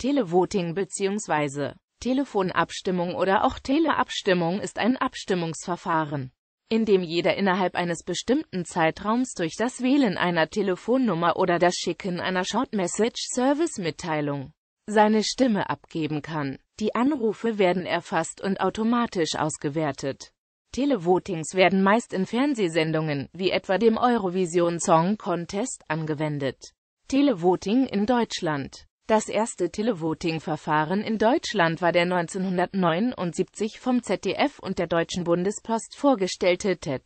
Televoting bzw. Telefonabstimmung oder auch Teleabstimmung ist ein Abstimmungsverfahren, in dem jeder innerhalb eines bestimmten Zeitraums durch das Wählen einer Telefonnummer oder das Schicken einer Short Message Service Mitteilung seine Stimme abgeben kann. Die Anrufe werden erfasst und automatisch ausgewertet. Televotings werden meist in Fernsehsendungen, wie etwa dem Eurovision Song Contest, angewendet. Televoting in Deutschland das erste Televoting-Verfahren in Deutschland war der 1979 vom ZDF und der Deutschen Bundespost vorgestellte TED.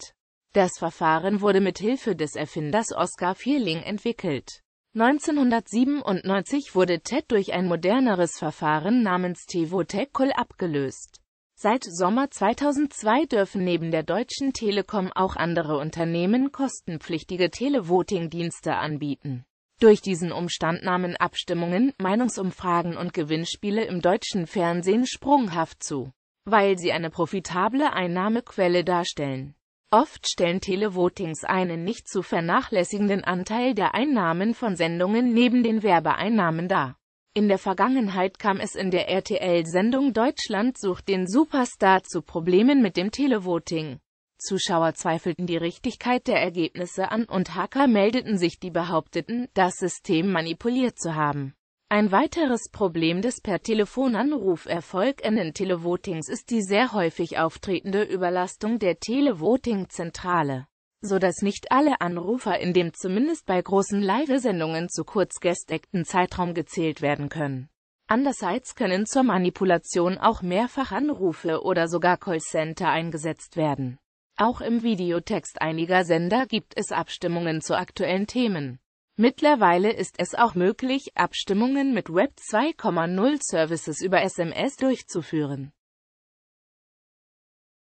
Das Verfahren wurde mit Hilfe des Erfinders Oskar Vierling entwickelt. 1997 wurde TED durch ein moderneres Verfahren namens Tevotecol abgelöst. Seit Sommer 2002 dürfen neben der Deutschen Telekom auch andere Unternehmen kostenpflichtige Televoting-Dienste anbieten. Durch diesen Umstand nahmen Abstimmungen, Meinungsumfragen und Gewinnspiele im deutschen Fernsehen sprunghaft zu, weil sie eine profitable Einnahmequelle darstellen. Oft stellen Televotings einen nicht zu vernachlässigenden Anteil der Einnahmen von Sendungen neben den Werbeeinnahmen dar. In der Vergangenheit kam es in der RTL-Sendung Deutschland sucht den Superstar zu Problemen mit dem Televoting. Zuschauer zweifelten die Richtigkeit der Ergebnisse an und Hacker meldeten sich, die behaupteten, das System manipuliert zu haben. Ein weiteres Problem des per Telefonanruf erfolgenden Televotings ist die sehr häufig auftretende Überlastung der Televoting-Zentrale, so dass nicht alle Anrufer in dem zumindest bei großen Live-Sendungen zu kurz gesteckten Zeitraum gezählt werden können. Andererseits können zur Manipulation auch Mehrfachanrufe oder sogar Callcenter eingesetzt werden. Auch im Videotext einiger Sender gibt es Abstimmungen zu aktuellen Themen. Mittlerweile ist es auch möglich, Abstimmungen mit Web 2.0 Services über SMS durchzuführen